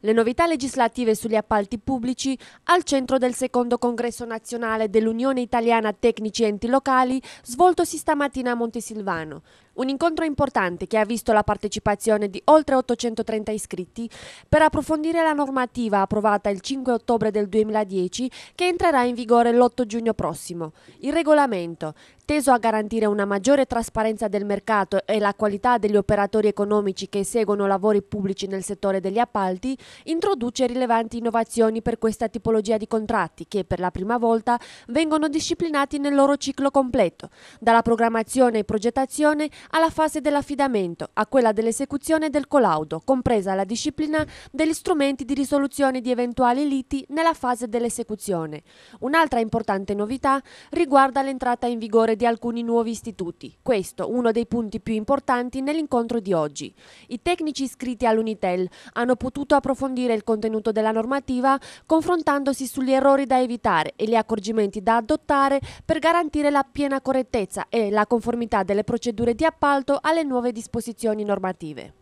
le novità legislative sugli appalti pubblici al centro del secondo congresso nazionale dell'Unione Italiana Tecnici Enti Locali svoltosi stamattina a Montesilvano. Un incontro importante che ha visto la partecipazione di oltre 830 iscritti per approfondire la normativa approvata il 5 ottobre del 2010 che entrerà in vigore l'8 giugno prossimo. Il regolamento, teso a garantire una maggiore trasparenza del mercato e la qualità degli operatori economici che eseguono lavori pubblici nel settore degli appalti, introduce rilevanti innovazioni per questa tipologia di contratti che per la prima volta vengono disciplinati nel loro ciclo completo, dalla programmazione e progettazione alla fase dell'affidamento, a quella dell'esecuzione del collaudo, compresa la disciplina degli strumenti di risoluzione di eventuali liti nella fase dell'esecuzione. Un'altra importante novità riguarda l'entrata in vigore di alcuni nuovi istituti, questo uno dei punti più importanti nell'incontro di oggi. I tecnici iscritti all'Unitel hanno potuto approfondire approfondire il contenuto della normativa confrontandosi sugli errori da evitare e gli accorgimenti da adottare per garantire la piena correttezza e la conformità delle procedure di appalto alle nuove disposizioni normative.